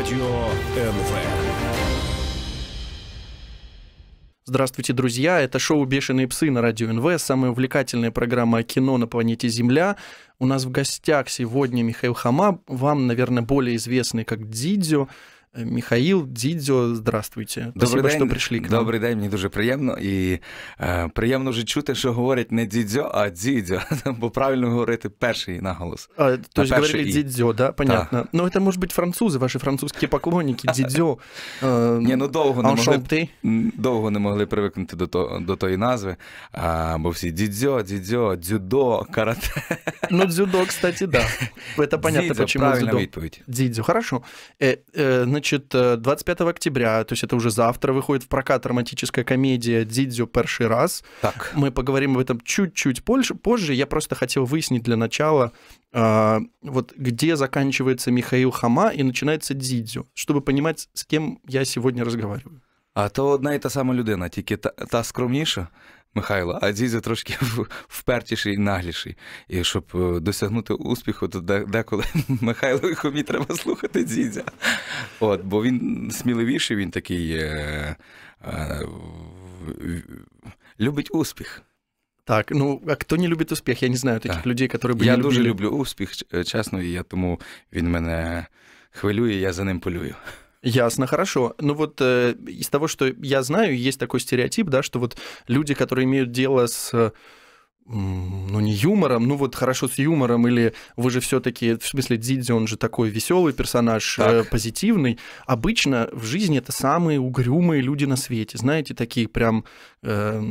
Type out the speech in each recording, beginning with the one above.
Радио НВ. Здравствуйте, друзья! Это шоу «Бешеные псы» на Радио НВ, самая увлекательная программа о кино на планете Земля. У нас в гостях сегодня Михаил Хама, вам, наверное, более известный как Дидзю. Міхаїл Дзідзьо, здравствуйте. Добрий Спасибо, день. що прийшли. к нам. Добрий день, мені дуже приємно. І е, приємно вже чути, що говорять не Дзідзьо, а Дзідзьо. Бо правильно говорити перший наголос. А, то есть говорили и. Дзідзьо, да? Понятно. Да. Ну, это, может быть, французы, ваши французские поклонники, Дзідзьо. Е, Ні, ну довго не, могли, довго не могли привикнути до, то, до тої назви. А, бо всі Дзідзьо, Дзідзьо, дзюдо, карате. Ну, дзюдо, кстати, да. Это понятно, дзідзьо, почему правильна дзюдо. відповідь. Дзідзьо, хорошо. Э, э, значит, 25 э, октября, то есть это уже завтра, выходит в прокат романтическая комедия Дзидзю перший раз». Так. Мы поговорим об этом чуть-чуть позже. Я просто хотел выяснить для начала, э, вот где заканчивается Михаил Хама и начинается Дзидзю, чтобы понимать, с кем я сегодня разговариваю. А то одна и та сама людина, тільки та, та скромніша. Михайло, а дідя трошки впертіший і нагліший. І щоб е, досягнути успіху, то деколи Михайло Хомі треба слухати дідя. От, Бо він сміливіший, він такий е, е, любить успіх. Так, ну а хто не любить успіх? Я не знаю таких так. людей, які бы Я не дуже люблю успіх, чесно, і я тому він мене хвилює, я за ним полюю. Ясно, хорошо. Ну вот э, из того, что я знаю, есть такой стереотип, да, что вот люди, которые имеют дело с э, ну, не юмором, ну вот хорошо с юмором, или вы же все-таки, в смысле, Дзидзи, он же такой веселый персонаж, э, так. позитивный. Обычно в жизни это самые угрюмые люди на свете, знаете, такие прям э,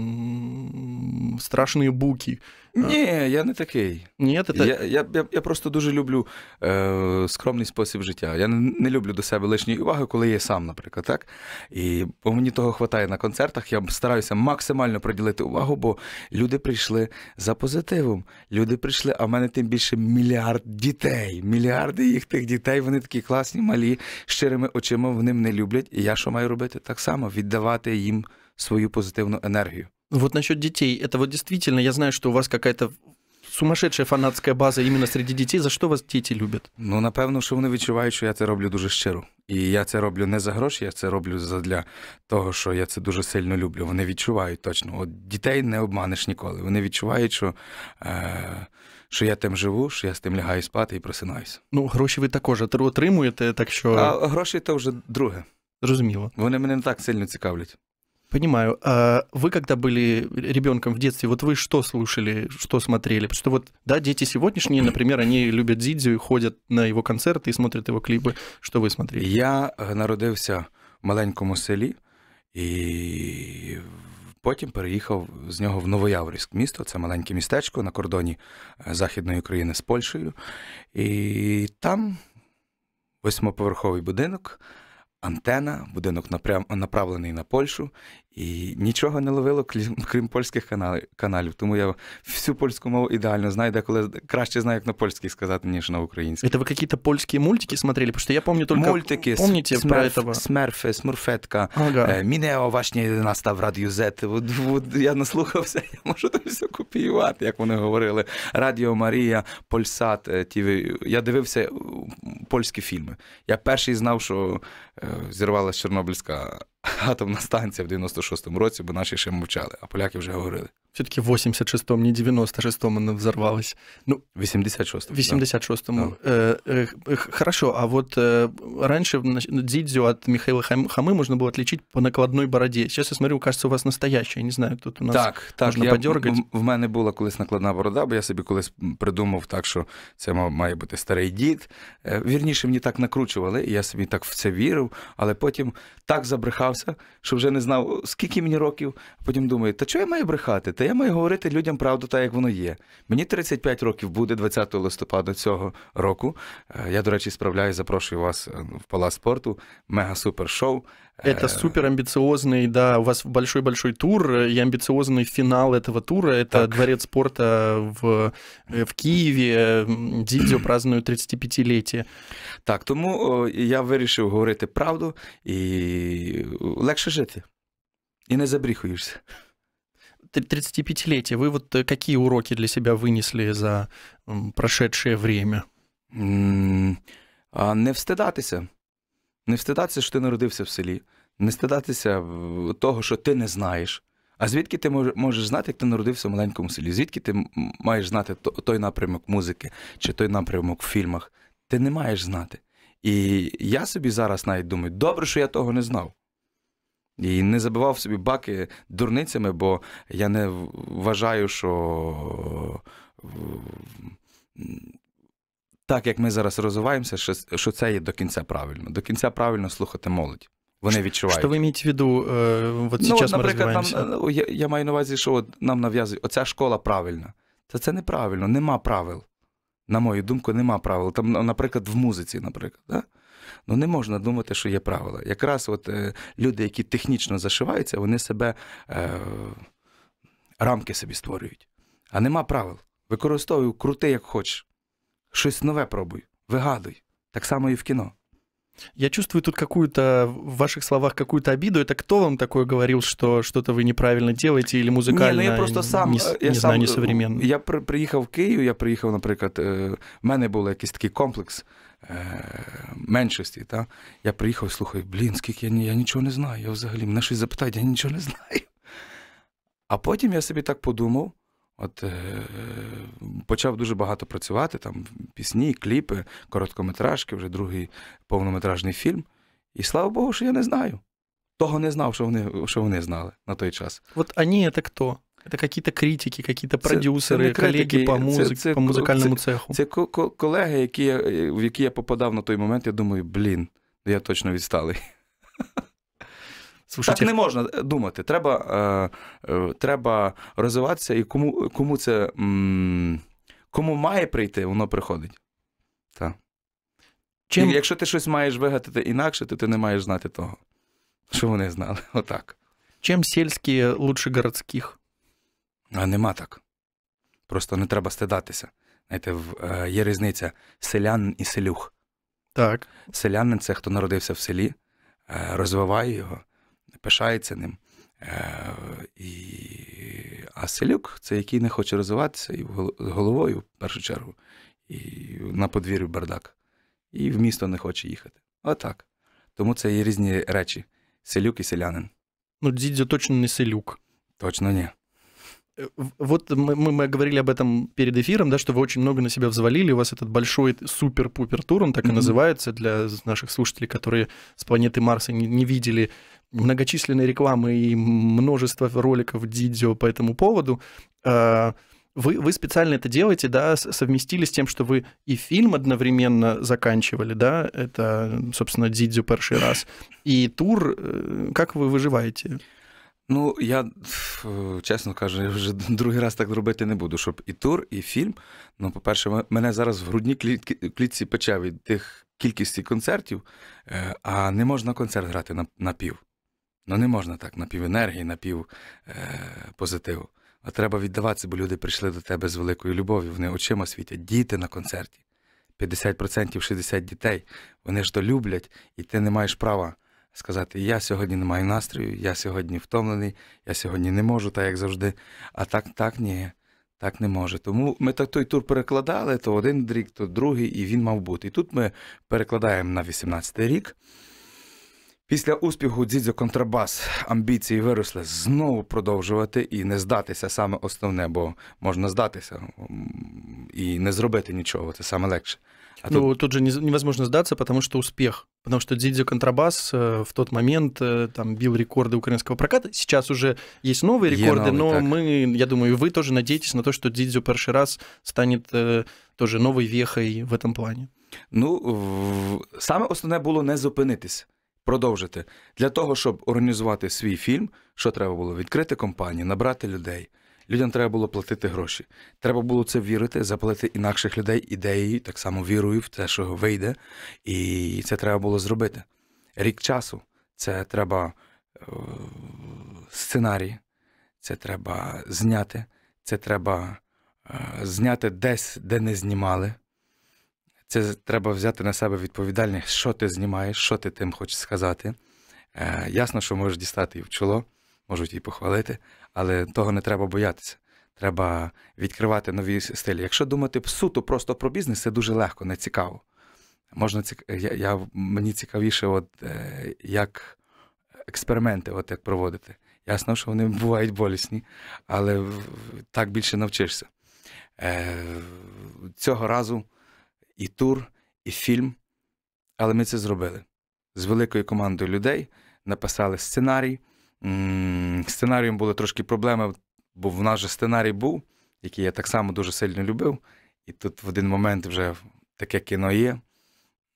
страшные буки. Е. Ні, я не такий. Ні, ти так? Я я, я, я просто дуже люблю е, скромний спосіб життя. Я не, не люблю до себе лишньої уваги, коли я сам, наприклад, так? І бо мені того вистачає на концертах. Я стараюся максимально приділити увагу, бо люди прийшли за позитивом. Люди прийшли, а в мене тим більше мільярд дітей. Мільярди їх тих дітей. Вони такі класні, малі, щирими очима вони мене люблять. І я що маю робити? Так само віддавати їм свою позитивну енергію. Вот насчет детей. Это вот действительно, я знаю, что у вас какая-то Сумасшедша фанатська база іменно серед дітей. За що вас діти люблять? Ну напевно, що вони відчувають, що я це роблю дуже щиро. І я це роблю не за гроші, я це роблю для того, що я це дуже сильно люблю. Вони відчувають точно. От дітей не обманеш ніколи. Вони відчувають, що е, що я тим живу, що я з тим лягаю спати і просинаюся. Ну, гроші ви також отримуєте, так що. А гроші це вже друге. Зрозуміло. Вони мене не так сильно цікавлять. Понимаю. А вы когда были ребенком в детстве, вот вы что слушали, что смотрели? Потому что вот, да, дети сегодняшние, например, они любят Дзидзю, ходят на его концерты и смотрят его клипы. Что вы смотрели? Я э, народився в маленькому селі і потім переїхав з нього в Новояврівськ місто. Це маленьке містечко на кордоні е, Західної України з Польщею. І там восьмоповерховий будинок. Антена, будинок направлений на Польщу, і нічого не ловило, крім польських каналів. Тому я всю польську мову ідеально знаю, деколи краще знаю, як на польській сказати, ніж на українській. Це ви якісь польські мультики смотрели? Потому що я пам'ятаю тільки... Мультики, Помните смерф, про этого? смерфи, смурфетка, ага. Е, Мінео, вашні 11 в Радіо Зет. Я наслухався, я можу там все копіювати, як вони говорили. Радіо Марія, Польсат, е, Ті. Я дивився польські фільми. Я перший знав, що е, зірвалася Чорнобильська атомна станція в 96-му році, бо наші ще мовчали, а поляки вже говорили. Все-таки в 86 му не 96-м она взорвалась. Ну, 86-м. 86-м. Да. Э, э, хорошо, а вот э, раньше дзидзю от Михаила Хамы можно было отличить по накладной бороде. Сейчас я смотрю, кажется, у вас настояща. не знаю, тут у нас так, так, можна я, подергать. В мене була колись накладна борода, бо я собі колись придумав так, що це має бути старий дід. Е, вірніше, мені так накручували, я собі так в це вірив, але потім так забрехався, що вже не знав, скільки мені років. Потім думаю, та чого я маю брехати? Та я маю говорити людям правду, так як воно є. Мені 35 років буде 20 листопада цього року. Е, я, до речі, справляю, запрошую вас е, в палац спорту. Мега супер шоу. Это е, супер амбициозный, да, у вас большой-большой тур э, и амбициозный финал этого тура. Это так. дворец спорта в э, в Києві. Дідзю празднує 35-ліття. Так, тому я вирішив говорити правду і легше жити. І не забріхуєшся. 35-летия вы вот э, какие уроки для себя вынесли за прошедшее время? Не встидатися. Не встидатися, що ти народився в селі, не стидатися того, що ти не знаєш. А звідки ти можеш знати, як ти народився в маленькому селі? Звідки ти маєш знати той напрямок музики чи той напрямок в фільмах? Ти не маєш знати. І я собі зараз навіть думаю, добре, що я того не знав. І не забивав собі баки дурницями, бо я не вважаю, що так як ми зараз розвиваємося, що це є до кінця правильно. До кінця правильно слухати молодь. Вони відчувають. Що ви маєте в виду, э, е, от ну, зараз наприклад, ми нам, е, ну, я, я маю на увазі, що от нам нав'язують, оця школа правильна. Та це неправильно, нема правил. На мою думку, нема правил. Там, наприклад, в музиці, наприклад. Да? Ну не можна думати, що є правила. Якраз от е, люди, які технічно зашиваються, вони себе е, рамки собі створюють. А нема правил. Використовуй, крути, як хочеш. Щось нове пробуй, вигадуй. Так само і в кіно. Я чувствую тут какую-то, в ваших словах, какую-то обиду. Это кто вам такое говорил, что что-то вы неправильно делаете или музыкально? Не, ну я просто сам, не, э, я не сам, знаю, несовременно. Э, я приїхав в Київ, я приїхав, наприклад, в э, мене був якийсь такий комплекс. Е, меншості. Та? Я приїхав і слухаю, блін, скільки я я нічого не знаю. Я взагалі мене щось запитають, я нічого не знаю. А потім я собі так подумав. От е, почав дуже багато працювати, там пісні, кліпи, короткометражки, вже другий повнометражний фільм. І слава Богу, що я не знаю. Того не знав, що вони що вони знали на той час. От ані так то. Це якісь критики, які-то продюсери, це коллеги критики, по музиці, це, це, по музикальному цеху. Це колеги, які я, в які я попадав на той момент, я думаю, блін, я точно відсталий. Слушайте. Так не можна думати. Треба е, е треба розвиватися, і кому кому це м, кому має прийти, воно приходить. Так. Чим... І якщо ти щось маєш вигадати інакше, то ти не маєш знати того, що вони знали. Отак. Чим сільські лучше городських? А нема так. Просто не треба стидатися. Знаєте, е, Є різниця селян і селюх. Так. Селянин це хто народився в селі, е, розвиває його, пишається ним. Е, і... А селюк це який не хоче розвиватися і головою, в першу чергу, і на подвір'ю бардак, і в місто не хоче їхати. Отак. Тому це є різні речі: селюк і селянин. Ну, дідзю точно не селюк. Точно ні. Э, вот мы, мы, говорили об этом перед эфиром, да, что вы очень много на себя взвалили, у вас этот большой супер-пупер тур, он так mm-hmm. и называется для наших слушателей, которые с планеты Марса не, не видели многочисленные рекламы и множество роликов Дидзио по этому поводу. А, вы, вы специально это делаете, да, совместили с тем, что вы и фильм одновременно заканчивали, да, это, собственно, Дидзю первый раз, и тур, э, как вы выживаете? Ну, я, чесно кажу, я вже другий раз так робити не буду, щоб і тур, і фільм. Ну, по-перше, мене зараз в грудні клітці пече від тих кількості концертів, е, а не можна концерт грати на, на пів. Ну, не можна так, на пів енергії, на пів е, позитиву. А треба віддаватися, бо люди прийшли до тебе з великою любов'ю. Вони очима світять, діти на концерті. 50%, 60 дітей. Вони ж то люблять, і ти не маєш права сказати: Я сьогодні не маю настрою, я сьогодні втомлений, я сьогодні не можу, так як завжди. А так, так, ні, так не може. Тому ми так той тур перекладали, то один рік, то другий, і він мав бути. І тут ми перекладаємо на 18-й рік. Після успіху Дзідзо Контрабас амбіції виросли знову продовжувати і не здатися саме основне, бо можна здатися і не зробити нічого, це саме легше. А ну, тут... тут же невозможно сдаться, потому что успех. Потому что Дидзио Контрабас э, в тот момент э, там бил рекорды украинского проката. Сейчас уже есть новые е рекорды, новый но так. мы, я думаю, вы тоже надеетесь на то, что Дидзио первый раз станет э, тоже новой вехой в этом плані. Ну, саме основне було не зупинитись. Продовжити для того, щоб організувати свій фільм, що треба було відкрити компанію, набрати людей, Людям треба було платити гроші. Треба було це вірити, запалити інакших людей ідеєю, так само вірою в те, що вийде, і це треба було зробити. Рік часу це треба е, сценарій, це треба зняти, це треба е, зняти десь, де не знімали. Це треба взяти на себе відповідальність, що ти знімаєш, що ти тим хочеш сказати. Е, Ясно, що можеш дістати і в чоло можуть її похвалити, але того не треба боятися. Треба відкривати нові стилі. Якщо думати суто просто про бізнес, це дуже легко, не цікаво. Можна я, я, Мені цікавіше, от, е, як експерименти от, як проводити. Ясно, що вони бувають болісні, але так більше навчишся. Е, Цього разу і тур, і фільм. Але ми це зробили з великою командою людей, написали сценарій. Сценарієм були трошки проблеми, бо в нас же сценарій був, який я так само дуже сильно любив. І тут в один момент вже таке кіно є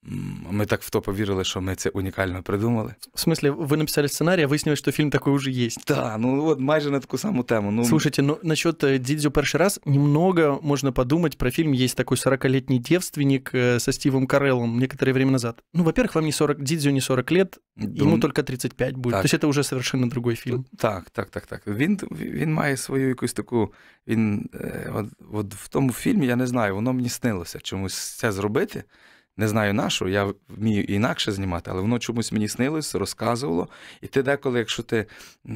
мы так в то поверили, что мы це унікально придумали. В смысле, вы написали сценарий, а выяснилось, что фильм такой уже есть. Да, ну вот майже на такую самую тему. Ну... Слушайте, ну насчет е, Дидзю первый раз немного можно подумать про фильм. Есть такой 40-летний девственник е, со Стивом Кареллом некоторое время назад. Ну, во-первых, вам не 40, Дидзю не 40 лет, Дум... ему только 35 будет. Так. То есть это уже совершенно другой фильм. Так, так, так, так. Він, він має свою якусь таку. Він, е, от, от в тому фільмі, я не знаю, воно мені снилося чомусь це зробити. Не знаю нашу, я вмію інакше знімати, але воно чомусь мені снилось, розказувало. І ти деколи, якщо ти е,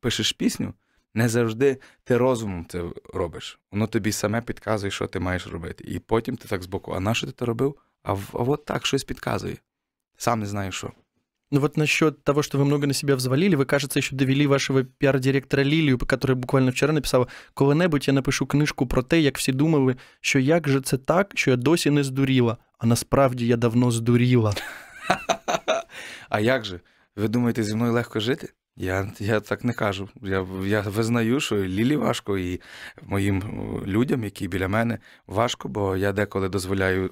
пишеш пісню, не завжди ти розумом це робиш. Воно тобі саме підказує, що ти маєш робити. І потім ти так збоку, а на що ти це робив? А, а от так щось підказує. Сам не знаю, що. Ну вот насчет того, что вы много на себя взвалили, вы, кажется, еще довели вашого піар-директора Лілію, яка буквально вчора написала: коли-небудь я напишу книжку про те, як всі думали, що як же це так, що я досі не здуріла, а насправді я давно здуріла. А як же? Ви думаєте, зі мною легко жити? Я я так не кажу. Я я визнаю, що Лілі важко, і моїм людям, які біля мене, важко, бо я деколи дозволяю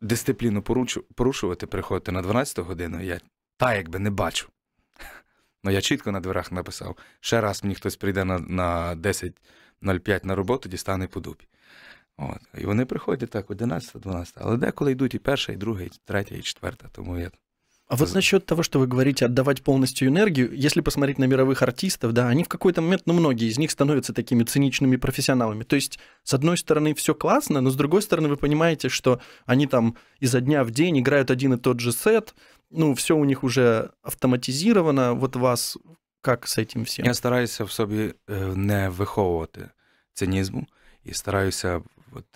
дисципліну порушувати, приходити на 12 годину, я та якби не бачу. Ну, я чітко на дверах написав: ще раз мені хтось прийде на на 10.05 на роботу, дістане по дупі. От. І вони приходять так, 11-12. Але деколи йдуть і перша, і друга, і третя, і четверта. Тому я А вот насчет того, что вы говорите, отдавать полностью энергию, если посмотреть на мировых артистов, да, они в какой-то момент, ну, многие из них становятся такими циничными профессионалами. То есть, с одной стороны, все классно, но с другой стороны, вы понимаете, что они там изо дня в день играют один и тот же сет, ну, все у них уже автоматизировано. Вот вас как с этим всім? Я стараюсь в собі не виховувати цинізму і стараюся от,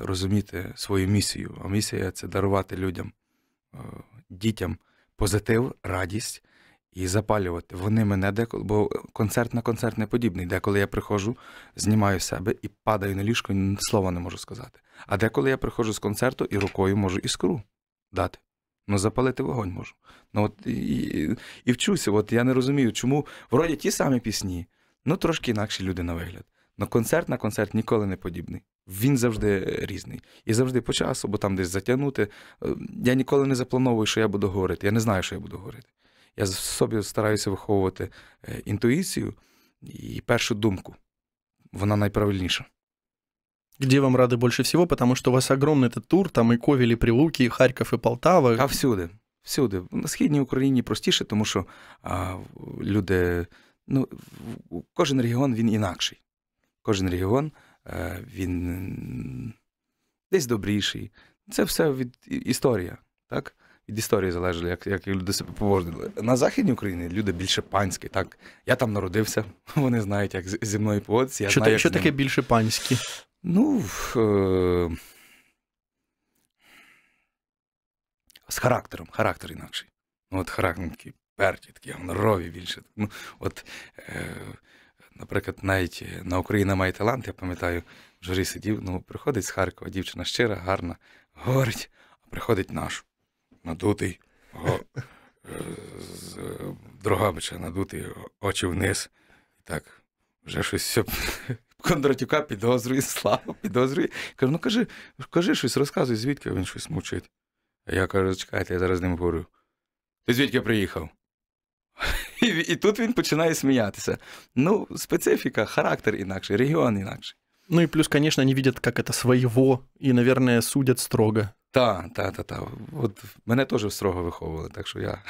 розуміти свою місію. А місія це дарувати людям, дітям. позитив, радість і запалювати. Вони мене деколи, бо концерт на концерт не подібний. Деколи я приходжу, знімаю себе і падаю на ліжко, і слова не можу сказати. А деколи я приходжу з концерту і рукою можу іскру дати. Ну, запалити вогонь можу. Ну от і, і вчуся. От я не розумію, чому вроді ті самі пісні, ну трошки інакші люди на вигляд. Ну концерт на концерт ніколи не подібний. Він завжди різний і завжди по часу, бо там десь затягнути. Е, я ніколи не заплановую, що я буду говорити. Я не знаю, що я буду говорити. Я собі стараюся виховувати е, інтуїцію і першу думку. Вона найправильніша. Где вам рады больше всего? Потому что у вас огромный этот тур, там и Ковель, и Прилуки, и Харьков, и Полтава. А всюди. Всюди. На Східній Україні простіше, тому що а, люди. ну, Кожен регіон він інакший. Кожен регіон Е, він десь добріший. Це все від історія, так? Від історії залежить, як як люди себе поводили. На Західній Україні люди більше панські. так? Я там народився, вони знають, як зі мною поводитися. Що, знаю, так, що таке більше панські? Ну. Е... З характером, характер інакший. Ну, от характер такий перті, такі гонорові більше. Ну, от, е наприклад, навіть е, на Україна має талант, я пам'ятаю, в журі сидів, ну, приходить з Харкова, дівчина щира, гарна, говорить, а приходить наш. Надутий, е, з з е, Дрогабича надутий, очі вниз. І так, вже щось все. Кондратюка підозрює, слава підозрює. Кажу, ну кажи, кажи щось, розказуй, звідки він щось мучить. А я кажу, чекайте, я зараз з ним говорю. Ти звідки приїхав? І і тут він починає сміятися. Ну, специфіка, характер інакший, регіон інакший. Ну і плюс, звісно, вони видят, як это своего, і, наверное, судять строго. Так, так, так, так. От мене теж строго виховували, так що я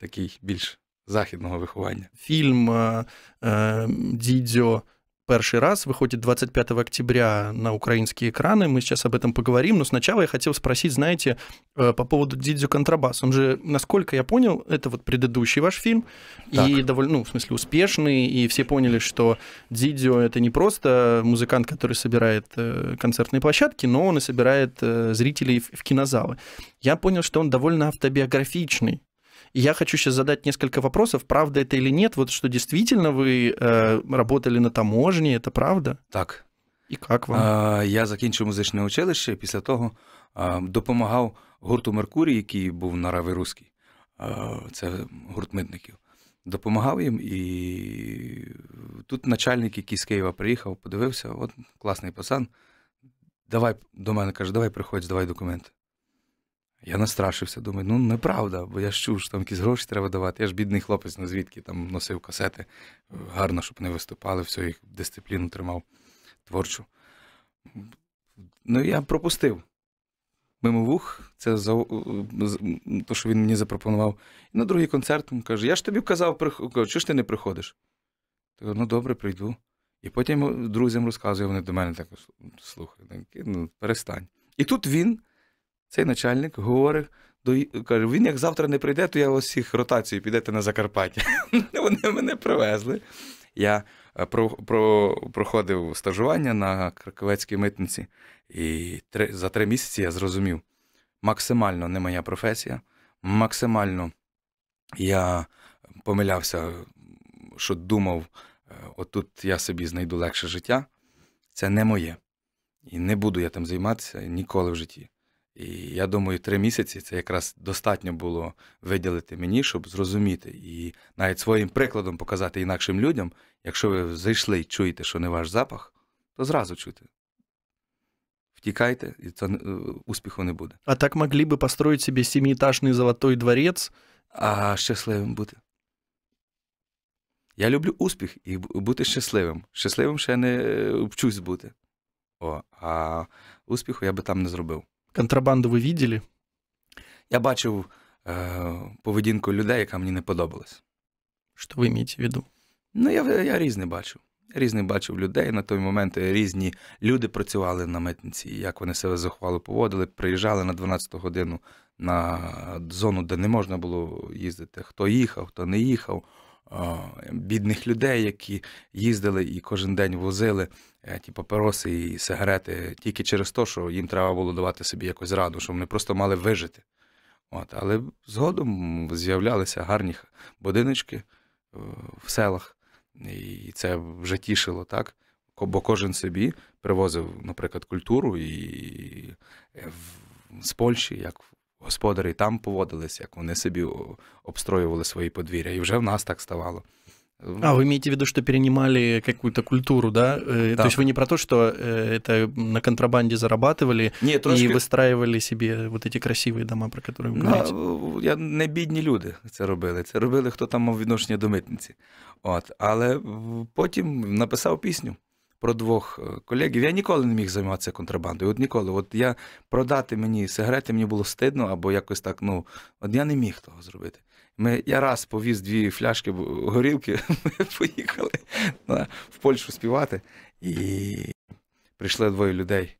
такий більш західного виховання. Фільм е, е, Дідзьо. перший раз выходит 25 октября на украинские экраны. Мы сейчас об этом поговорим. Но сначала я хотел спросить, знаете, э, по поводу Дидзю Контрабас. Он же, насколько я понял, это вот предыдущий ваш фильм. Так. И довольно, ну, в смысле, успешный. И все поняли, что Дидзю это не просто музыкант, который собирает э, концертные площадки, но он и собирает э, зрителей в кинозалы. Я понял, что он довольно автобиографичный И я хочу сейчас задать несколько вопросов, правда это или нет, вот что действительно вы э, работали на таможні, это правда? Так. І як вам? я закінчив музичне училище, після того допомагав гурту Меркурій, який був на раві Руський, це гурт митників. Допомагав їм, і тут начальник, який з Києва приїхав, подивився, от класний пацан. Давай до мене каже, давай приходь, давай документи. Я настрашився, думаю, ну неправда, бо я ж чув, що там якісь гроші треба давати. Я ж бідний хлопець, ну звідки там носив касети, гарно, щоб не виступали, всю їх дисципліну тримав творчу. Ну, я пропустив. Мимо вух, це за е, то, що він мені запропонував. І на другий концерт він каже: Я ж тобі казав, прих... чого ж ти не приходиш? Я кажу, ну добре, прийду. І потім е, друзям розказує, вони до мене так слухай, ну, ну перестань. І тут він цей начальник говорить, до... каже, він як завтра не прийде, то я вас всіх ротацію підете на Закарпаття. Вони мене привезли. Я е, про, про, проходив стажування на Краковецькій митниці, і три, за три місяці я зрозумів, максимально не моя професія, максимально я помилявся, що думав, е, отут я собі знайду легше життя. Це не моє. І не буду я там займатися ніколи в житті. І я думаю, три місяці це якраз достатньо було виділити мені, щоб зрозуміти і навіть своїм прикладом показати інакшим людям, якщо ви зайшли і чуєте, що не ваш запах, то зразу чуйте. Втікайте, і це е, успіху не буде. А так могли би построїти собі сім'єтажний золотой дворець. А щасливим бути. Я люблю успіх і бути щасливим. Щасливим ще не е, вчусь бути. О, А успіху я би там не зробив. Контрабанду ви відділі? Я бачив е, поведінку людей, яка мені не подобалась. Що ви маєте в виду? Ну, я я різне бачив. Різне бачив людей на той момент. Різні люди працювали на митниці, як вони себе захвало поводили, приїжджали на 12-ту годину на зону, де не можна було їздити. Хто їхав, хто не їхав бідних людей, які їздили і кожен день возили е, ті папероси і сигарети тільки через те, що їм треба було давати собі якось раду, що вони просто мали вижити. От, Але згодом з'являлися гарні будиночки е, в селах, і це вже тішило, так? Бо кожен собі привозив, наприклад, культуру і е, з Польщі, як господарі там поводились, як вони собі обстроювали свої подвір'я. І вже в нас так ставало. А, ви имеете в виду, что перенимали какую-то культуру, да? да? Е, то есть вы не про то, что это на контрабанде зарабатывали Нет, трошки... и выстраивали себе вот эти красивые дома, про которые вы говорите? Ну, я не бідні люди це робили. Це робили, хто там мав відношення до митниці. От. Але потім написав пісню про двох е, колегів. Я ніколи не міг займатися контрабандою. От ніколи. От я продати мені сигарети, мені було стидно, або якось так. Ну от я не міг того зробити. Ми я раз повіз дві фляшки горілки. Ми поїхали на, в Польщу співати, і прийшли двоє людей.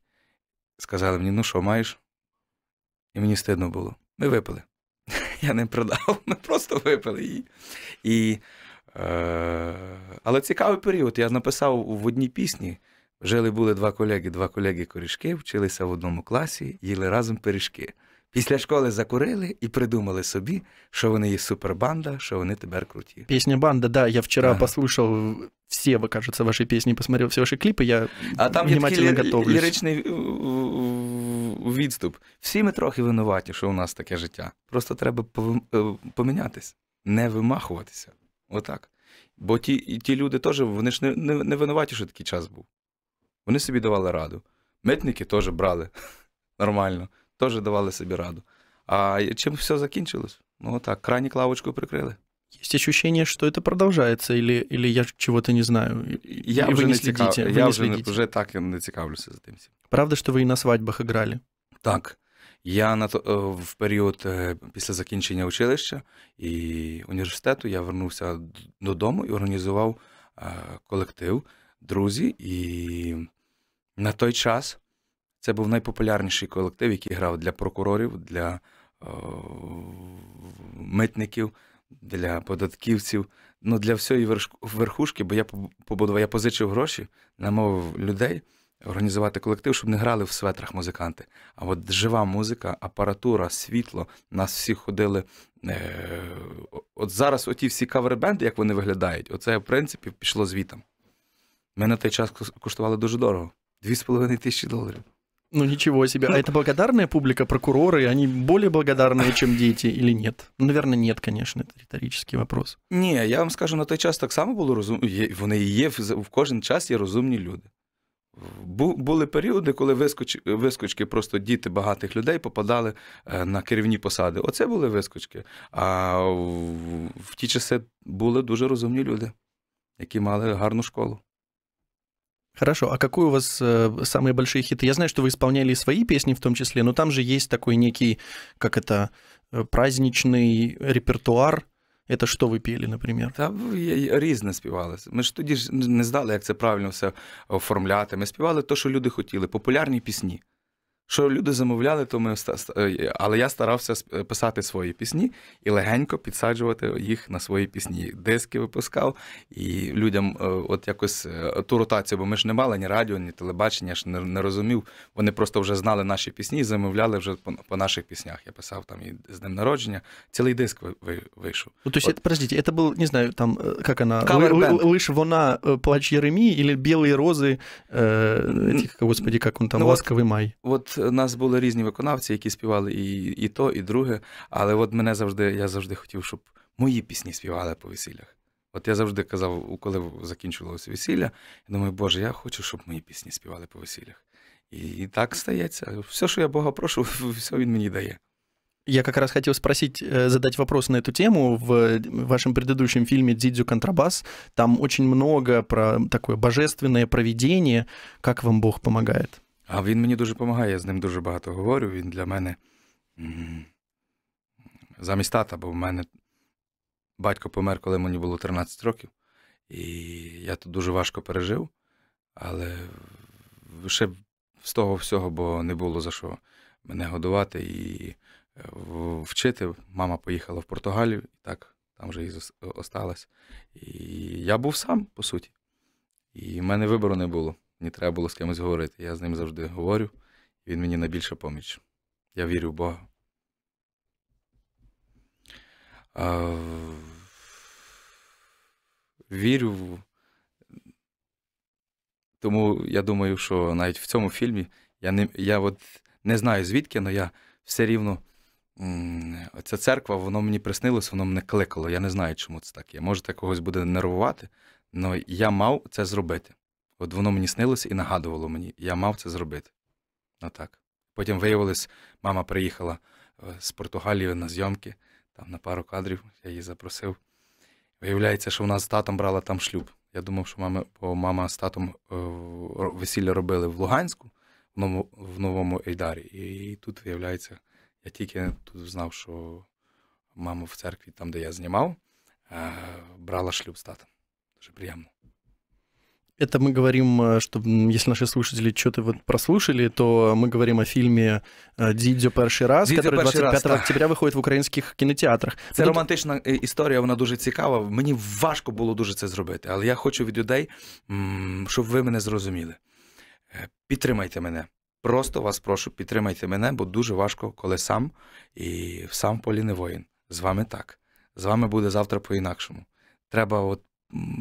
Сказали мені, ну що, маєш? І мені стидно було. Ми випили. Я не продав, ми просто випили її. І Е, але цікавий період. Я написав в одній пісні. Жили були два колеги, два колеги-корішки, вчилися в одному класі, їли разом пиріжки. Після школи закурили і придумали собі, що вони є супербанда, що вони тепер круті. пісня банда, да, я вчора ага. послушал все, вы, кажется, ваши песни, посмотрел все ваши клипы, я а там внимательно є готовлюсь. ліричний е, відступ. Всі ми трохи винуваті, що у нас таке життя. Просто треба е, помінятись, не вимахуватися. Отак. Бо ті і ті люди теж вони ж не, не не, винуваті, що такий час був. Вони собі давали раду. Митники теж брали нормально, теж давали собі раду. А чим все закінчилось? Ну отак, Крайні клавочку прикрили. Є ощущение, що це продолжается, или или я чего-то не знаю. Я и уже не следите, не цікав... не вже, вже так не цікавлюся за тим. Правда, що ви і на свадьбах играли? Так. Я на то е, в період е, після закінчення училища і університету я вернувся додому і організував е, колектив, друзі. І на той час це був найпопулярніший колектив, який грав для прокурорів, для митників, для податківців. Ну для всієї верхушки, бо я побудував, я позичив гроші, намовив людей організувати колектив, щоб не грали в светрах музиканти. А от жива музика, апаратура, світло, нас всі ходили. Е, от зараз оті всі кавербенди, як вони виглядають, оце, в принципі, пішло звітом. Ми на той час коштували дуже дорого. 2,5 тисячі доларів. Ну нічого себе. А это благодарная публика, прокуроры, они более благодарные, чем дети или нет? Ну, Наверное, нет, звісно, це риторичний вопрос. Ні, я вам скажу, на той час так само було розумно. Вони є в кожен час є розумні люди. Були періоди, коли вискочки, просто діти багатих людей попадали е, на керівні посади. Оце були вискочки. А в, в ті часи були дуже розумні люди, які мали гарну школу. Хорошо, а какой у вас э, самые большие хиты? Я знаю, что вы исполняли свои песни в том числе, но там же есть такой некий, как это, э, праздничный репертуар, Это що ви пели, наприклад? Та ну, різне співалося. Ми ж тоді ж не знали, як це правильно все оформляти. Ми співали то, що люди хотіли, популярні пісні що люди замовляли, то ми е, але я старався е, писати свої пісні і легенько підсаджувати їх на свої пісні. Диски випускав і людям, е, от якось ту ротацію, бо ми ж не мали ні радіо, ні телебачення, я ж не, не розумів. Вони просто вже знали наші пісні і замовляли вже по, по наших піснях. Я писав там і з днем народження. Цілий диск ви вийшов. Ну, то есть, от. подождите, это был, не знаю, там, как она, лишь вона плач Єремії или Білі рози, э, этих, господи, как он там, ну, ласковый вот, май. Вот у нас були різні виконавці, які співали і і то, і друге. Але от мене завжди, я завжди хотів, щоб мої пісні співали по весіллях. От я завжди казав, коли закінчувалося весілля, я думаю, Боже, я хочу, щоб мої пісні співали по весіллях. І и так стається. Все, що я Бога прошу, все він мені дає. Я как раз хотел спросить, э, задать вопрос на эту тему. В э, вашем предыдущем фильме «Дзидзю контрабас» там очень много про такое божественное проведение. Как вам Бог помогает? А він мені дуже допомагає, я з ним дуже багато говорю. Він для мене замість тата, бо в мене батько помер, коли мені було 13 років. І я тут дуже важко пережив, але ще з того всього, бо не було за що мене годувати і е, вчити. Мама поїхала в Португалію, і так там вже і осталась. І я був сам, по суті. І в мене вибору не було. Мені треба було з кимось говорити. Я з ним завжди говорю, і він мені найбільша поміч. Я вірю в Бога. А... Вірю. в... Тому я думаю, що навіть в цьому фільмі я не я от не знаю звідки, але я все рівно. Ця церква, воно мені приснилось, воно мене кликало. Я не знаю, чому це так є. Може, когось буде нервувати, але я мав це зробити. От воно мені снилося і нагадувало мені, я мав це зробити. Ну так. Потім виявилось, мама приїхала е, з Португалії на зйомки, там на пару кадрів, я її запросив. Виявляється, що вона з татом брала там шлюб. Я думав, що мама бо мама з татом е, весілля робили в Луганську, в Новому Ейдарі. І тут, виявляється, я тільки тут знав, що мама в церкві, там, де я знімав, е, брала шлюб з татом. Дуже приємно. Это мы говорим, э, что если наши слушатели что-то вот прослушали, то мы говорим о фильме Дідзьо э, перший раз, Дідзьо который 25 раз, октября виходить в українських кінотеатрах. Це тут... романтична історія, э, вона дуже цікава. Мені важко було дуже це зробити, але я хочу від людей, щоб ви мене зрозуміли. Е, підтримайте мене. Просто вас прошу, підтримайте мене, бо дуже важко, коли сам і сам в полі не воїн. З вами так. З вами буде завтра по-інакшому. Треба от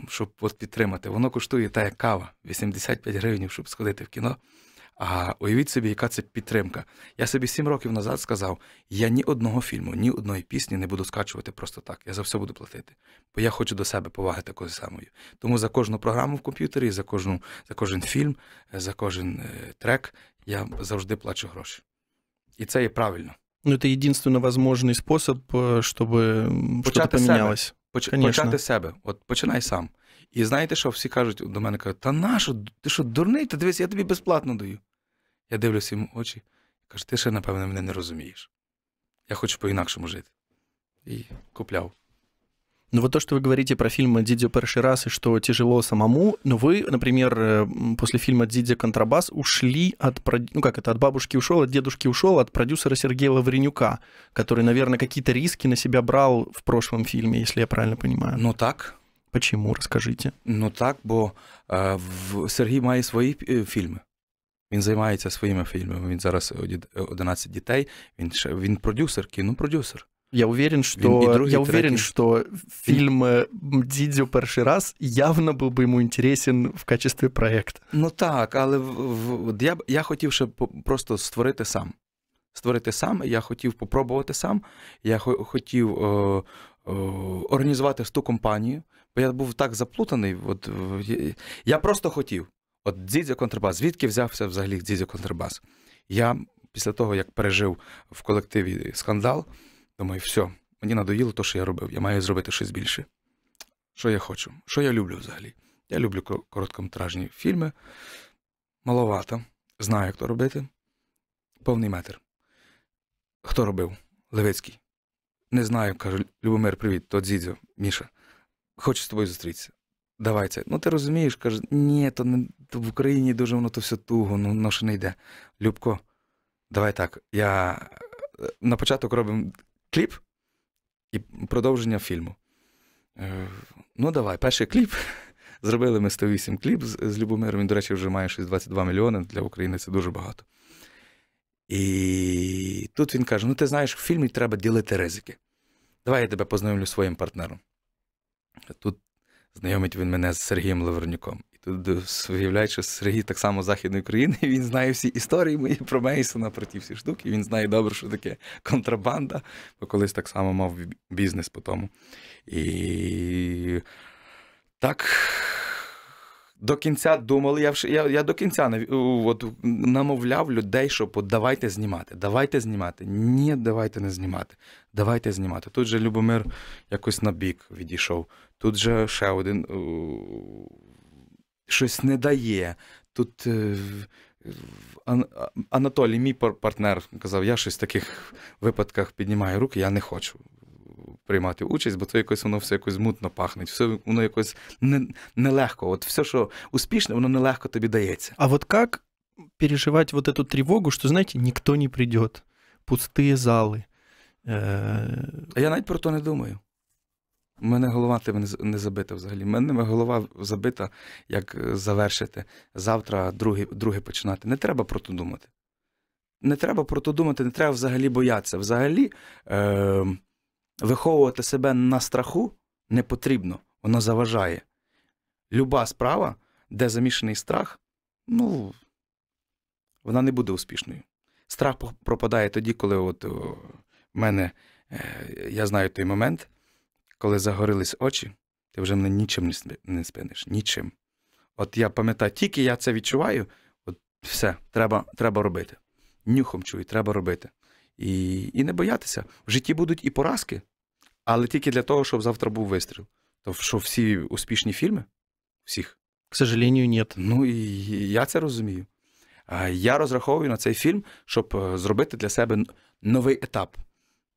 щоб от підтримати. Воно коштує та як кава 85 гривень, щоб сходити в кіно. А уявіть собі, яка це підтримка. Я собі сім років назад сказав: я ні одного фільму, ні одної пісні не буду скачувати просто так. Я за все буду платити, бо я хочу до себе поваги такою самою. Тому за кожну програму в комп'ютері, за кожну, за кожен фільм, за кожен е, трек я завжди плачу гроші. І це є правильно. Ну, це единственно возможный способ, е, чтобы Почати что Себе. Поч... почати з себе. От починай сам. І знаєте, що всі кажуть до мене кажуть, та нащо? Ти що, дурний? Та дивись, я тобі безплатно даю. Я дивлюся йому очі і кажу, ти ще, напевно, мене не розумієш. Я хочу по-інакшому жити. І купляв. Ну вот то, что вы говорите про фильм «Дидио первый раз» и что тяжело самому, но ну, вы, например, э, после фильма «Дидио контрабас» ушли от, ну как это, от бабушки ушел, от дедушки ушел, от продюсера Сергея Лавренюка, который, наверное, какие-то риски на себя брал в прошлом фильме, если я правильно понимаю. Ну так. Почему? расскажите. Ну так, бо е, а, Сергій має свої е, э, фільми. Він займається своїми фільмами. Він зараз 11 дітей, він він продюсер, кінопродюсер. Я уверен, что я уверен, треки. что фильм Дідзю перший раз явно був би йому інтересен в качестві проєкту. Ну так, але в, я я хотів ще просто створити сам. Створити сам, я хотів попробувати сам. Я хотів о, е, о, е, організувати ту компанію, бо я був так заплутаний. От, я, я просто хотів. От Дідзю контрабас, звідки взявся взагалі Дідзю контрабас? Я після того, як пережив в колективі скандал. Думаю, все, мені надоїло те, що я робив. Я маю зробити щось більше. Що я хочу, що я люблю взагалі. Я люблю короткометражні фільми. Маловато. Знаю, як то робити. Повний метр. Хто робив? Левицький. Не знаю, кажу, Любомир, привіт, то Дзідзьо, Міша. Хочу з тобою зустрітися. Давайте. Ну, ти розумієш, каже, ні, то, не, то в Україні дуже воно то все туго, ну, воно ще не йде. Любко, давай так. Я е, на початок робимо кліп і продовження фільму. Е, ну, давай, перший кліп. Зробили ми 108 кліп з, з Любомиром. Він, до речі, вже має щось 22 мільйони. Для України це дуже багато. І тут він каже: ну, ти знаєш, в фільмі треба ділити ризики. Давай я тебе познайомлю своїм партнером. Тут знайомить він мене з Сергієм Лавренюком виявляючи, Сергій так само з Західної України, він знає всі історії мої про Мейсона, про ті всі штуки. Він знає добре, що таке контрабанда, бо колись так само мав бізнес по тому. І так. До кінця думали, я я, я до кінця от, намовляв людей, що давайте знімати, давайте знімати. Ні, давайте не знімати. Давайте знімати. Тут же Любомир якось на бік відійшов. Тут же ще один щось не дає. Тут е, Анатолій, мій партнер, казав, я щось в таких випадках піднімаю руки, я не хочу. Приймати участь, бо то якось воно все якось мутно пахне, все воно якось не, нелегко. От все, що успішне, воно нелегко тобі дається. А от як переживати вот эту тревогу, что, знаете, никто не прийде, пустые залы. Э... Е, я навіть про то не думаю. У мене голова тебе не забита взагалі. У мене голова забита, як е, завершити. Завтра друге, друге починати. Не треба про то думати. Не треба про то думати, не треба взагалі боятися. Взагалі е, виховувати себе на страху не потрібно, воно заважає. Люба справа, де замішаний страх, ну, вона не буде успішною. Страх пропадає тоді, коли от у мене, е, я знаю той момент коли загорились очі, ти вже мене нічим не спиниш. Нічим. От я пам'ятаю, тільки я це відчуваю, от все, треба треба робити. Нюхом чую, треба робити. І, І не боятися. В житті будуть і поразки, але тільки для того, щоб завтра був вистріл. То що всі успішні фільми? Всіх. К сожалению, нет. Ну і я це розумію. Я розраховую на цей фільм, щоб е, зробити для себе новий етап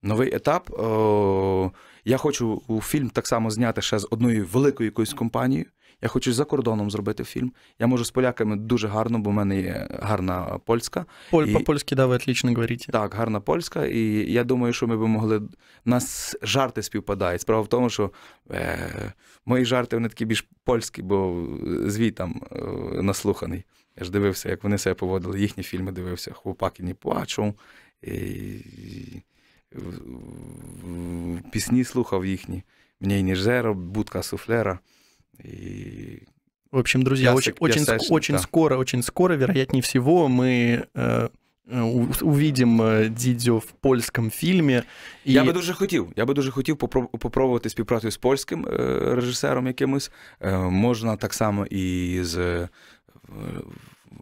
новий етап. Е, я хочу фільм так само зняти ще з одною великою якоюсь компанією. Я хочу за кордоном зробити фільм. Я можу з поляками дуже гарно, бо в мене є гарна польська. Поль, і... По-польськи, да, ви отлично говорите. Так, гарна польська. І я думаю, що ми би могли. нас жарти співпадають. Справа в тому, що е... мої жарти вони такі більш польські, бо звій там е... наслуханий. Я ж дивився, як вони себе поводили. Їхні фільми дивився. Хлопаки не плачу. І пісні слухав їхні. Мне и Нижера, будка суфлера. И... В общем, друзья, очень, очень, скоро, очень скоро, вероятнее всего, мы э, э увидим э, Дідзю в польському фільмі. І... Я би дуже хотів. Я би дуже хотів попробувати співпрацю з польським е, режисером якимось. Е, можна так само і з. Е,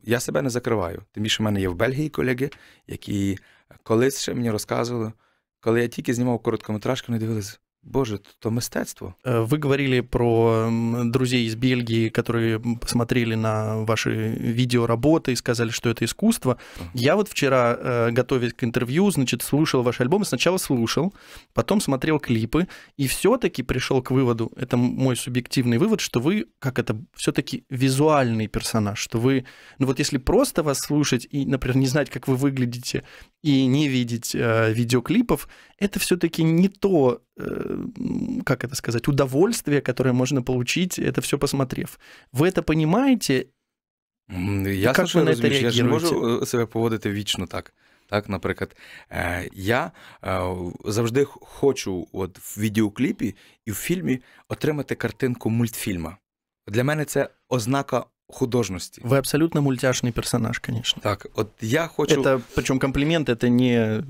я себе не закриваю. Тим більше в мене є в Бельгії колеги, які колись ще мені розказували. Коли я тільки знімав короткометражки, вони дивилися. Боже, то мистецтво. Э, вы говорили про друзей из Бельгии, которые посмотрели на ваши видеоработы и сказали, что это искусство. Я вот вчера, э, готовясь к интервью, значит, слушал ваши альбомы. Сначала слушал, потом смотрел клипы, и все-таки пришел к выводу, это мой субъективный вывод, что вы, как это, все-таки визуальный персонаж, что вы, ну вот если просто вас слушать и, например, не знать, как вы выглядите, и не видеть э, видеоклипов, это все-таки не то э, как это сказать, удовольствие, которое можно получить, это все посмотрев. Вы это понимаєте? Я як ви на це я ж не можу э, себе поводити вічно так. Так, Наприклад, э, я э, завжди хочу от в відеокліпі і в фільмі отримати картинку мультфільма. Для мене це ознака художности. Ви абсолютно мультяшний персонаж, звісно. Так, вот я хочу... Это, причем комплимент, это не...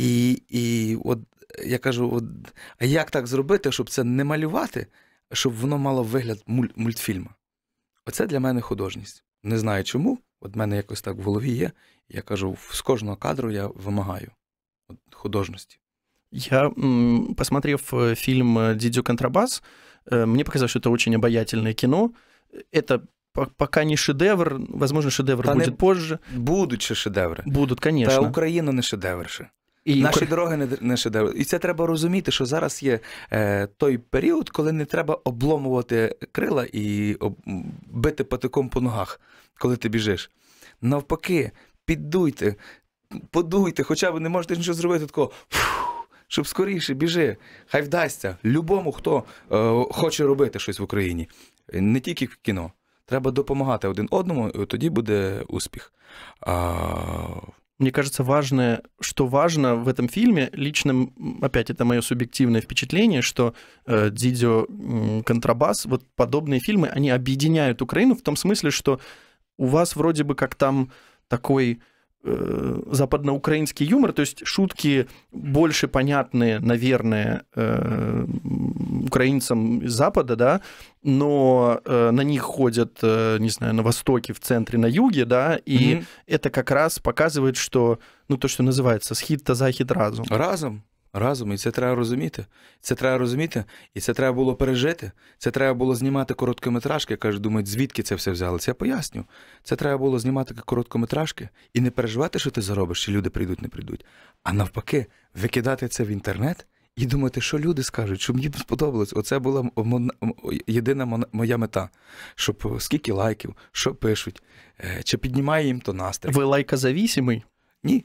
И, и вот я кажу: от, а як так зробити, щоб це не малювати, щоб воно мало вигляд муль- мультфільма? Оце для мене художність. Не знаю чому. От в мене якось так в голові є. Я кажу, з кожного кадру я вимагаю художності. Я посмотрев е, фільм е, «Дидю контрабас», е, Мені показалось, що це дуже обаятельное кіно. Это пока не шедевр, возможно, шедевр Та будет не... позже. Будут еще шедеври. Будут, конечно. Да, Украина не шедевр. Ще. І... Наші дороги не не шедевр. І це треба розуміти, що зараз є е, той період, коли не треба обломувати крила і об... бити патиком по ногах, коли ти біжиш. Навпаки, піддуйте, подуйте, хоча ви не можете нічого зробити такого. Щоб скоріше біжи, хай вдасться любому, хто е, хоче робити щось в Україні, не тільки в кіно. Треба допомагати один одному, тоді буде успіх. А... мне кажется, важное, что важно в этом фильме, лично, опять, это мое субъективное впечатление, что э, Дидио э, Контрабас, вот подобные фильмы, они объединяют Украину в том смысле, что у вас вроде бы как там такой Э, западноукраинский юмор, то есть шутки больше понятные, наверное, э, украинцам из Запада, да, но э, на них ходят, не знаю, на востоке, в центре, на юге, да, и mm-hmm. это как раз показывает, что, ну, то, что называется, схит-то захит разум. Разум. разом, і це треба розуміти. Це треба розуміти, і це треба було пережити. Це треба було знімати короткометражки. Кажуть, думають, звідки це все взялося. Я поясню. Це треба було знімати короткометражки і не переживати, що ти заробиш, чи люди прийдуть, не прийдуть. А навпаки, викидати це в інтернет і думати, що люди скажуть, що мені сподобалось. Оце була єдина моя мета. Щоб е, скільки лайків, що пишуть, е, чи піднімає їм то настрій. Ви лайка за вісімий? Ні.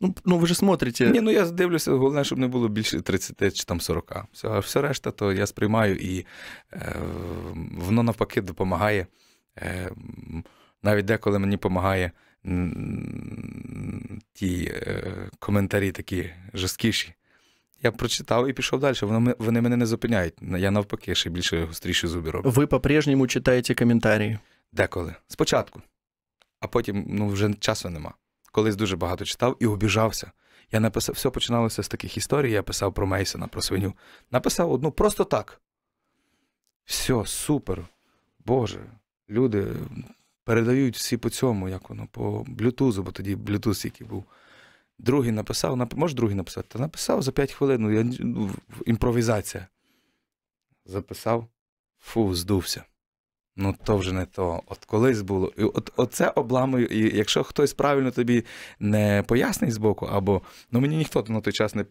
Ну, ну ви ж смотрите. Ні, ну я дивлюся, головне, щоб не було більше 30 чи там 40. Все, а все решта, то я сприймаю, і е, воно навпаки допомагає. Е, Навіть деколи мені допомагає ті е, коментарі такі жорсткіші. Я прочитав і пішов далі. Воно вони мене не зупиняють. Я навпаки, ще більше гостріші зуби роблю. Ви по-прежньому читаєте коментарі? Деколи. Спочатку, а потім ну, вже часу нема колись дуже багато читав і обіжався. Я написав, все починалося з таких історій. Я писав про Мейсона, про свиню. Написав одну просто так. Все, супер. Боже, люди передають всі по цьому, як воно, по блютузу, бо тоді блютуз, який був. Другий написав, нап... може другий написати? Та написав за 5 хвилин, ну, я... Ну, імпровізація. Записав, фу, здувся. Ну, то вже не то. От колись було. І от оце обламую. І якщо хтось правильно тобі не пояснить збоку, або ну мені ніхто на той час не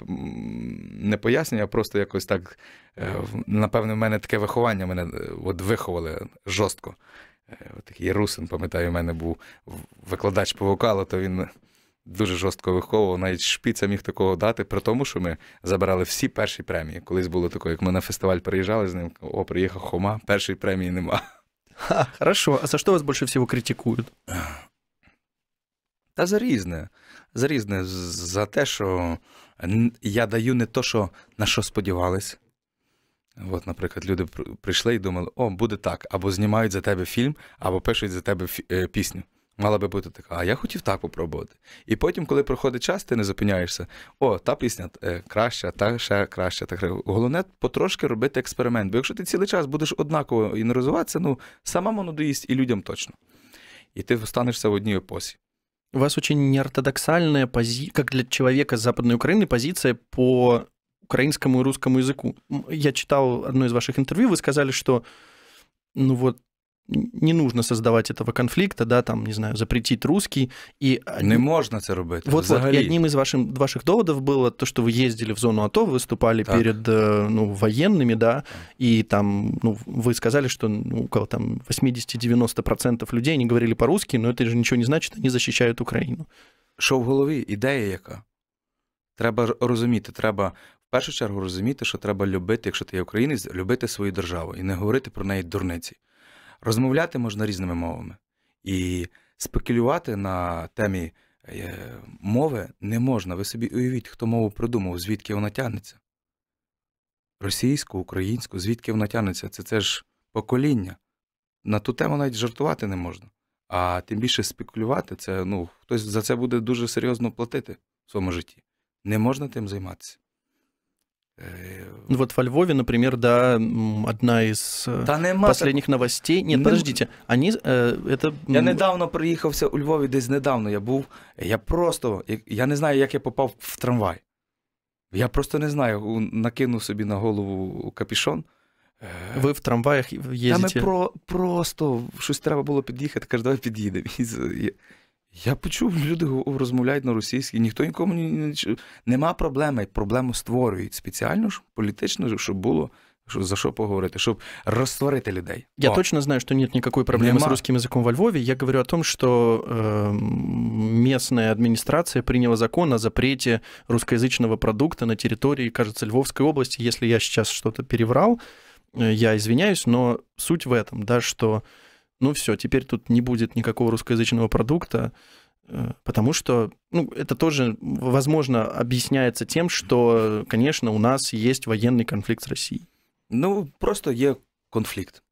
не пояснює, а просто якось так. Е, напевне, в мене таке виховання мене е, от виховали жорстко. Е, от такий Русин, пам'ятаю, в мене був викладач по вокалу, то він дуже жорстко виховував. Навіть шпіця міг такого дати, при тому, що ми забирали всі перші премії. Колись було таке, як ми на фестиваль приїжджали з ним, о, приїхав Хома, першої премії нема. Хорошо. А за що вас більше всего критикують? Та за різне. За різне. За те, що я даю не то, що на що сподівались. От, наприклад, люди прийшли і думали, о, буде так, або знімають за тебе фільм, або пишуть за тебе е, пісню. Мала би бути така, а я хотів так попробувати. І потім, коли проходить час, ти не зупиняєшся. О, та пісня е, краща, та ще краща. Так головне потрошки робити експеримент. Бо якщо ти цілий час будеш однаково і не розвиватися, ну самому надоїсть і людям точно. І ти станешся в одній опосі. У вас дуже неортодоксальна, позиция, как для чоловіка з Западної України, позиція по українському і русскому язику. Я читав одне з ваших інтерв'ю, ви сказали, що ну от не нужно создавати этого конфлікту, да, там, не знаю, запретить русский. І... Не можна це робити. Вот, Вот. І одним із ваших, ваших доводів було те, що ви їздили в зону АТО, виступали так. перед э, ну, воєнними, да, і там, ну, ви сказали, що ну, около там 80-90% людей не говорили по-русски, но це ж нічого не значить, вони захищають Україну. Що в голові? Ідея яка? Треба розуміти, треба в першу чергу розуміти, що треба любити, якщо ти є українець, любити свою державу і не говорити про неї дурниці. Розмовляти можна різними мовами. І спекулювати на темі е, мови не можна. Ви собі уявіть, хто мову придумав, звідки вона тягнеться. Російську, українську, звідки вона тягнеться? Це це ж покоління. На ту тему навіть жартувати не можна. А тим більше спекулювати, це ну, хтось за це буде дуже серйозно платити в своєму житті. Не можна тим займатися. Ну, вот во Львове, например, да, одна із э, последніх новостей. Ні, не... подождите, они, э, это... я недавно приїхався у Львові, десь недавно я був. Я просто я не знаю, як я попав в трамвай. Я просто не знаю. Накинув собі на голову капішон. Е, Ви в трамваях їздите? Та про, просто щось треба було під'їхати, каже, давай під'їдемо. Я почув, люди розмовляють на російській, ніхто нікому не нема проблеми. Проблему створюють спеціально ж політично, щоб було за що поговорить, чтобы растворить людей. Я О. точно знаю, что нет никакой проблемы Нема. с русским языком во Львове. Я говорю о том, что э, местная администрация приняла закон о запрете русскоязычного продукта на территории, кажется, Львовской области. Если я сейчас что-то переврал, э, я извиняюсь, но суть в этом, да, что ну все, теперь тут не будет никакого русскоязычного продукта, э, потому что, ну, это тоже, возможно, объясняется тем, что, конечно, у нас есть военный конфлікт з Росією. Ну, просто є конфлікт.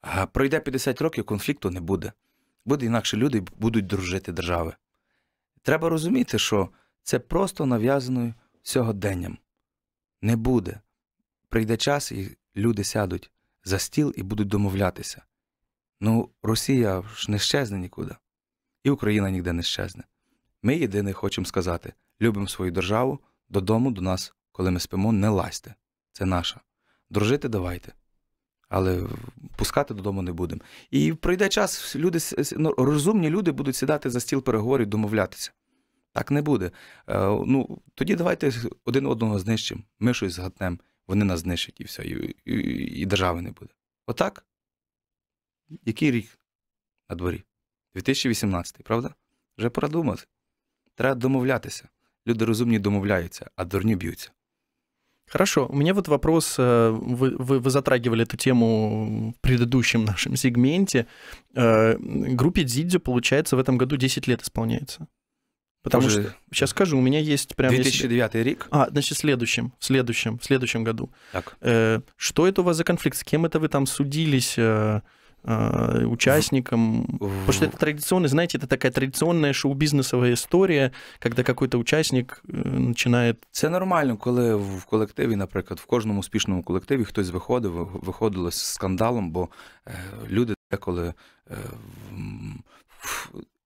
А пройде 50 років, конфлікту не буде. Буде інакше люди будуть дружити держави. Треба розуміти, що це просто нав'язано сьогоденням. Не буде. Прийде час, і люди сядуть за стіл і будуть домовлятися. Ну, Росія ж не щезне нікуди, і Україна ніде не щезне. Ми єдине хочемо сказати: любимо свою державу, додому до нас, коли ми спимо, не лазьте. Це наша. Дружити давайте. Але пускати додому не будемо. І пройде час, люди ну, розумні люди будуть сідати за стіл переговорів, домовлятися. Так не буде. Е, ну тоді давайте один одного знищимо. Ми щось згатнемо, вони нас знищать і все, і, і, і держави не буде. Отак. Який рік на дворі? 2018, правда? Вже пора думати. Треба домовлятися. Люди розумні домовляються, а дурні бьются. Хорошо, у меня вот вопрос, э, вы, вы, вы затрагивали эту тему в предыдущем нашем сегменте. Э, группе Дзидзю, получается, в этом году 10 лет исполняется. Потому Уже... что, сейчас скажу, у меня есть прям... 2009 есть... рик? А, значит, в следующем, в следующем, в следующем году. Так. Э, что это у вас за конфликт? С кем это вы там судились? Э, участникам. Потому что это традиционный, знаете, это такая традиционная шоу-бізнесова історія, коли какой-то учасник починає. Э, Це нормально, коли в колективі, наприклад, в кожному успішному колективі хтось виходив, виходило з скандалом, бо е, люди деколи е,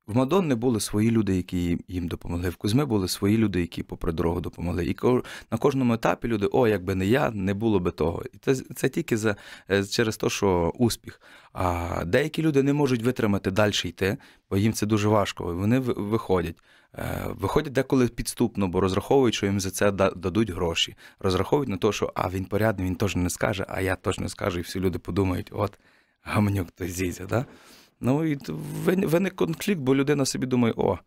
в Мадонни були свої люди, які їм допомогли. В Кузьми були свої люди, які попри дорогу допомогли. І на кожному етапі люди, о, якби не я, не було би того. І це це тільки за е, через те, що успіх. А деякі люди не можуть витримати далі йти, бо їм це дуже важко. І Вони виходять. Е, виходять деколи підступно, бо розраховують, що їм за це дадуть гроші. Розраховують на те, що а він порядний, він теж не скаже, а я точно скажу, і всі люди подумають, от гамнюк то зізя. Да? Ну і виник конфлікт, бо людина собі думає, о,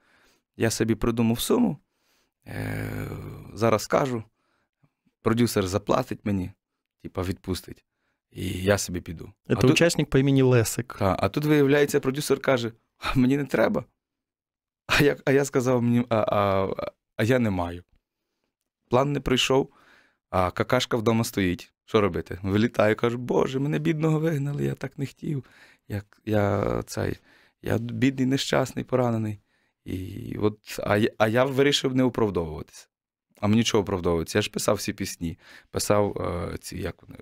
я собі придумав суму, е, зараз кажу, продюсер заплатить мені, типа відпустить, і я собі піду. Це учасник по імені Лесик. А, а тут, виявляється, продюсер каже: а мені не треба. А я а я сказав, мені, а, а, а я не маю. План не прийшов, а какашка вдома стоїть. Що робити? Вилітаю, кажу, Боже, мене бідного вигнали, я так не хотів. Я я цей, я бідний, нещасний, поранений. І от, А а я вирішив не оправдовуватися. А мені чого оправдовуватися? Я ж писав всі пісні, писав е, ці як, е,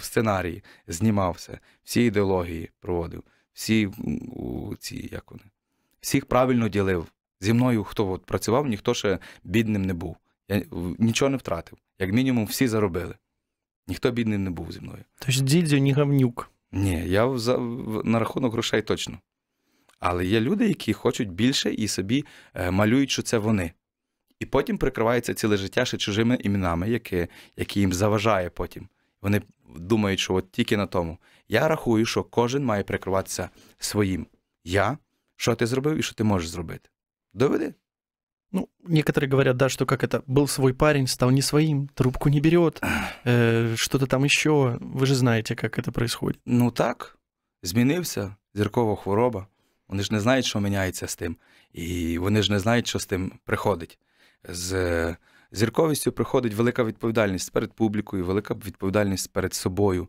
сценарії, знімався, всі ідеології проводив, всі у, ці, як вони, всіх правильно ділив. Зі мною, хто от працював, ніхто ще бідним не був. Я нічого не втратив. Як мінімум, всі заробили. Ніхто бідним не був зі мною. Тож Дідзю гавнюк. Ні, я за, на рахунок грошей точно. Але є люди, які хочуть більше і собі е, малюють, що це вони. І потім прикривається ціле життя ще чужими іменами, які які їм заважає потім. Вони думають, що от тільки на тому. Я рахую, що кожен має прикриватися своїм. Я, що ти зробив і що ти можеш зробити. Доведи. Ну, некоторые говорят, да, что как это, был свой парень, стал не своим, трубку не берет, э, что-то там еще. Вы же знаете, как это происходит. Ну так, змінився, зіркова хвороба. Вони ж не знають, що міняється з тим. І вони ж не знають, що з тим приходить. З е, зірковістю приходить велика відповідальність перед публікою, велика відповідальність перед собою,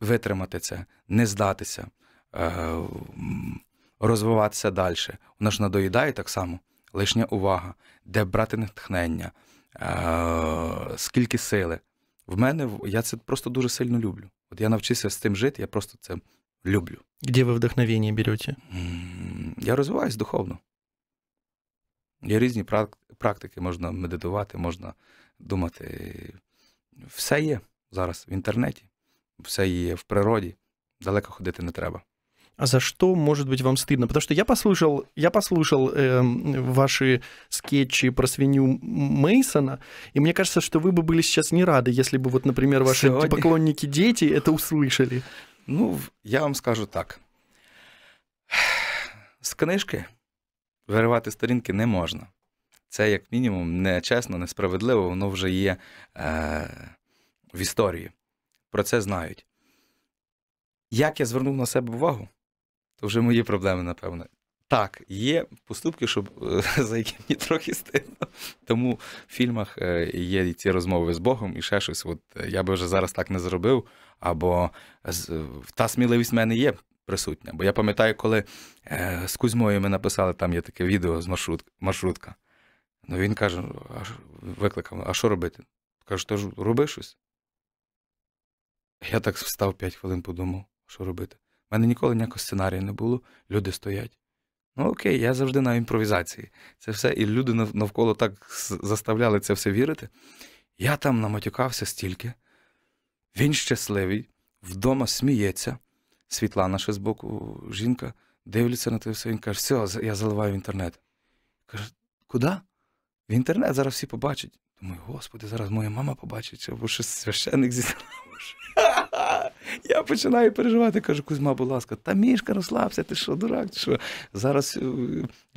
витримати це, не здатися, е, розвиватися далі. Вона ж надоїдає так само лишня увага, де брати натхнення, е, скільки сили. В мене я це просто дуже сильно люблю. От я навчився з цим жити, я просто це люблю. Де ви вдохновення берете? Я розвиваюсь духовно. Є різні практики, можна медитувати, можна думати. Все є зараз в інтернеті, все є в природі, далеко ходити не треба. А за что, может быть, вам стыдно? Потому что я послушал, я послушал э, ваши скетчи про свинью Мейсона, и мне кажется, что вы бы были сейчас не рады, если бы, вот, например, ваши Сегодня... поклонники дети это услышали. Ну, я вам скажу так. З книжки виривати сторінки не можна. Це, як мінімум, не чесно, несправедливо, воно вже є е, в історії. Про це знають. Як я звернув на себе увагу? то вже мої проблеми, напевно. Так, є поступки, щоб е, за які мені трохи стидно. Тому в фільмах е, є ці розмови з Богом і ще щось. От е, я би вже зараз так не зробив, або та сміливість в мене є присутня. Бо я пам'ятаю, коли з Кузьмою ми написали, там є таке відео з маршрут, маршрутка. Ну він каже: а викликав, а що робити? Кажу, то ж роби щось. Я так встав 5 хвилин, подумав, що робити мене ніколи ніякого сценарію не було, люди стоять. Ну окей, я завжди на імпровізації. Це все, і люди навколо так заставляли це все вірити. Я там наматюкався стільки. Він щасливий, вдома сміється. Світлана ще з боку жінка дивиться на те все. Він каже, все, я заливаю в інтернет. Каже, куди? В інтернет зараз всі побачать. Думаю, господи, зараз моя мама побачить, або щось священник зізнав. Я починаю переживати, кажу, Кузьма, будь ласка, та мішка розслабся, ти що, дурак, ти що? Зараз е,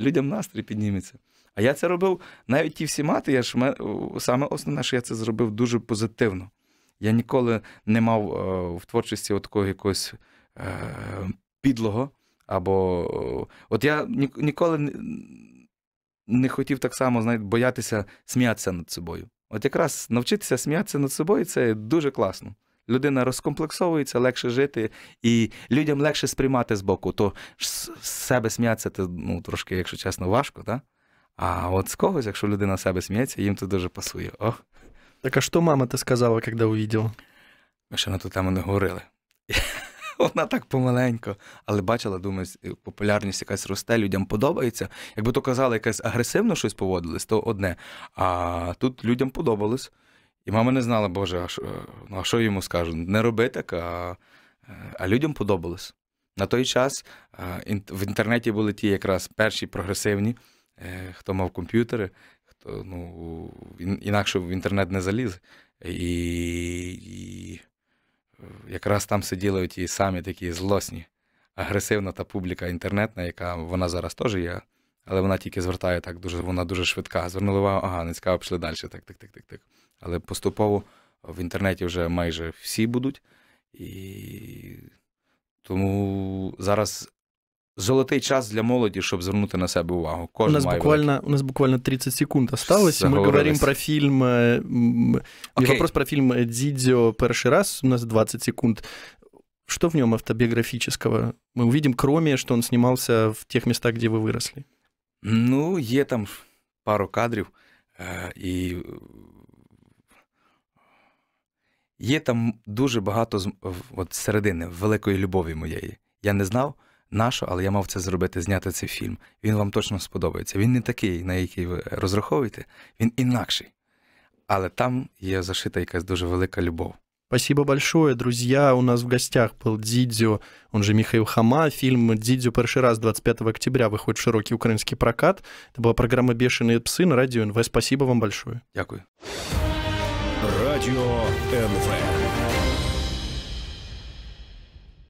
людям настрій підніметься. А я це робив навіть ті всі мати, я ж саме основне, що я це зробив дуже позитивно. Я ніколи не мав е, в творчості такого якогось е, підлого. Або от я ніколи не хотів так само знаєте, боятися сміятися над собою. От якраз навчитися сміятися над собою це дуже класно людина розкомплексовується, легше жити, і людям легше сприймати з боку. То з себе сміятися, це ну, трошки, якщо чесно, важко, да? А от з когось, якщо людина себе сміється, їм це дуже пасує. О. Так а що мама ти сказала, коли увиділа? Ми ще на ту тему не говорили. Вона так помаленько, але бачила, думаю, е, популярність якась росте, людям подобається. Якби то казали, якась агресивно щось поводилось, то одне. А тут людям подобалось. І мама не знала, Боже, а що, ну, а що йому скажу? Не роби так, а, а людям подобалось. На той час в інтернеті були ті якраз перші прогресивні, е, хто мав комп'ютери, хто ну, інакше в інтернет не заліз. І, і якраз там сиділи ті самі такі злосні, агресивна та публіка інтернетна, яка вона зараз теж є, але вона тільки звертає так, дуже вона дуже швидка. Звернули увагу, ага, не цікаво, пішли далі. Так, так, так, так, так. Але поступово в інтернеті вже майже всі будуть. І тому зараз золотий час для молоді, щоб звернути на себе увагу. Кожен у нас має буквально у нас буквально 30 секунд осталось. ми говоримо про фільм Okay. Е, вопрос про фільм Дидзио перший раз. У нас 20 секунд. Что в нем автобиографического? Мы увидим, кроме что он снимался в тех местах, где вы выросли. Ну, є е, там пару кадрів, е, і Є там дуже багато от середини великої любові моєї. Я не знав нашу, але я мав це зробити, зняти цей фільм. Він вам точно сподобається. Він не такий, на який ви е, розраховуєте, він інакший. Але там є зашита якась дуже велика любов. Спасибо большое, друзья. У нас в гостях был Дидзю, он же Михаил Хама. Фильм «Дидзю» первый раз 25 октября выходит в широкий украинский прокат. Это была программа «Бешеные псы» на радио НВ. Спасибо вам большое. Дякую. Радио НВ.